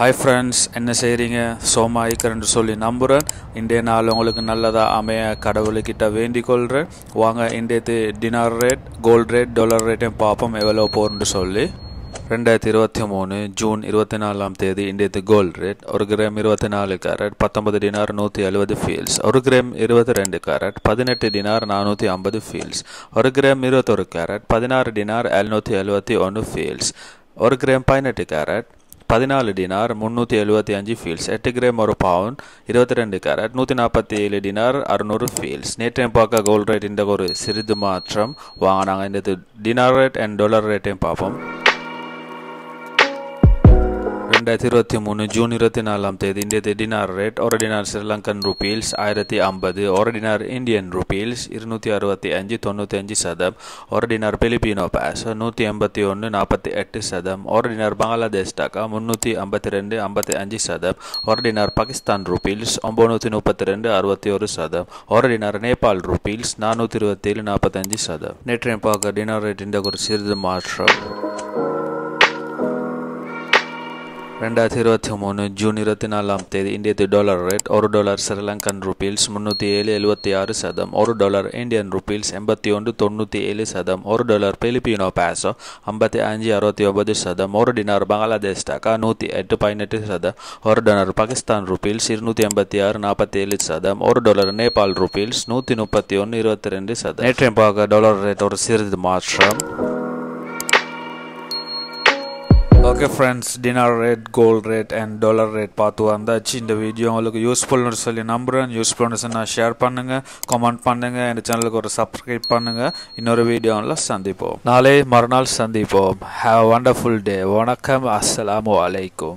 hi friends என்ன செய்கிறீங்க சோமாயிக்கரன்று சொல்லி நம்புகிறேன் இன்றைய நாள் உங்களுக்கு நல்லதாக அமைய கடவுள்கிட்ட வேண்டிக் கொள்கிறேன் வாங்க இன்றைய dinar rate gold rate dollar ரேட்டையும் பார்ப்போம் எவ்வளோ போகிறேன்னு சொல்லி ரெண்டாயிரத்தி இருபத்தி மூணு ஜூன் இருபத்தி நாலாம் தேதி இன்றைய கோல்ட் ரேட் ஒரு கிராம் இருபத்தி நாலு கேரட் பத்தொன்பது டினார் நூற்றி எழுபது ஃபீல்ஸ் ஒரு கிராம் இருபத்தி ரெண்டு கேரட் பதினெட்டு டினார் நானூற்றி ஐம்பது ஃபீல்ஸ் ஒரு கிராம் இருபத்தொரு கேரட் பதினாறு டினார் எழுநூற்றி எழுபத்தி ஒன்று ஃபீல்ஸ் ஒரு கிராம் பதினெட்டு கேரட் பதினாலு டினார் முந்நூற்றி எழுபத்தி அஞ்சு ஃபீல்ஸ் எட்டு கிராம் ஒரு பவுன் இருபத்தி ரெண்டு கேரட் நூற்றி நாற்பத்தி ஏழு டினார் அறுநூறு ஃபீல்ஸ் நேற்றையும் பார்க்க கோல்ட் ரேட் இந்த ஒரு சிறிது மாற்றம் வாங்கினாங்க நாங்கள் இந்த டினார் ரேட் அண்ட் டாலர் ரேட்டையும் பார்ப்போம் ரெண்டாயிரத்தி இருபத்தி மூணு ஜூன் இருபத்தி நாலாம் தேதி இன்றைய டினார் ரேட் ஒரு ஸ்ரீலங்கன் ருபீல்ஸ் ஆயிரத்தி ஐம்பது ஒரு டினார் இந்தியன் ருபீல்ஸ் இருநூற்றி அறுபத்தி அஞ்சு தொண்ணூற்றி அஞ்சு சதம் ஒரு டினார் பிலிப்பினோ பேசோ நூற்றி எண்பத்தி ஒன்று நாற்பத்தி எட்டு சதம் ஒரு பங்களாதேஷ் டாக்கா முந்நூற்றி ஐம்பத்தி ரெண்டு ஐம்பத்தி அஞ்சு சதம் ஒரடினார் டினார் பாகிஸ்தான் ருபீல்ஸ் ஒம்பநூற்றி முப்பத்தி ரெண்டு அறுபத்தி ஒரு சதம் ஒரு நேபாள் ருபீல்ஸ் நானூற்றி இருபத்தி ஏழு நாற்பத்தஞ்சு சதம் நேற்றைய பார்க்க டினார் ரேட் இந்த ஒரு சிறிது மாற்றம் ரெண்டாயிரத்தி இருபத்தி மூணு ஜூன் இருபத்தி நாலாம் தேதி இந்தியத்து டாலர் ரேட் ஒரு டாலர் ஸ்ரீலங்கன் ருபீல்ஸ் முந்நூற்றி ஏழு எழுபத்தி ஆறு சதம் ஒரு டாலர் இந்தியன் ருபீல்ஸ் எண்பத்தி ஒன்று தொண்ணூற்றி ஏழு சதம் ஒரு டாலர் பிலிப்பினோ பேசோ ஐம்பத்தி அஞ்சு அறுபத்தி ஒன்பது சதம் ஒரு டினார் பங்களாதேஷ் டக்கா நூற்றி எட்டு பதினெட்டு சதம் ஒரு டாலர் பாகிஸ்தான் ருபீல்ஸ் இருநூற்றி எண்பத்தி ஆறு நாற்பத்தி ஏழு சதம் ஒரு டாலர் நேபாள் ருபீல்ஸ் நூற்றி முப்பத்தி ஒன்று இருபத்தி ரெண்டு சதம் நேற்றைய பார்க்க டாலர் ரேட் ஒரு சிறிது மாற்றம் okay friends dinar rate gold rate and dollar rate பார்த்து வந்தாச்சு இந்த வீடியோ உங்களுக்கு யூஸ்ஃபுல்னு சொல்லி நம்புகிறேன் யூஸ்ஃபுல்னு நான் ஷேர் பண்ணுங்கள் கமெண்ட் பண்ணுங்கள் என் சேனலுக்கு ஒரு சப்ஸ்கிரைப் பண்ணுங்கள் இன்னொரு வீடியோவில் சந்திப்போம் நாளை மறுநாள் சந்திப்போம் ஹாவ் வண்டர்ஃபுல் டே வணக்கம் அஸ்லாம் வலைக்கும்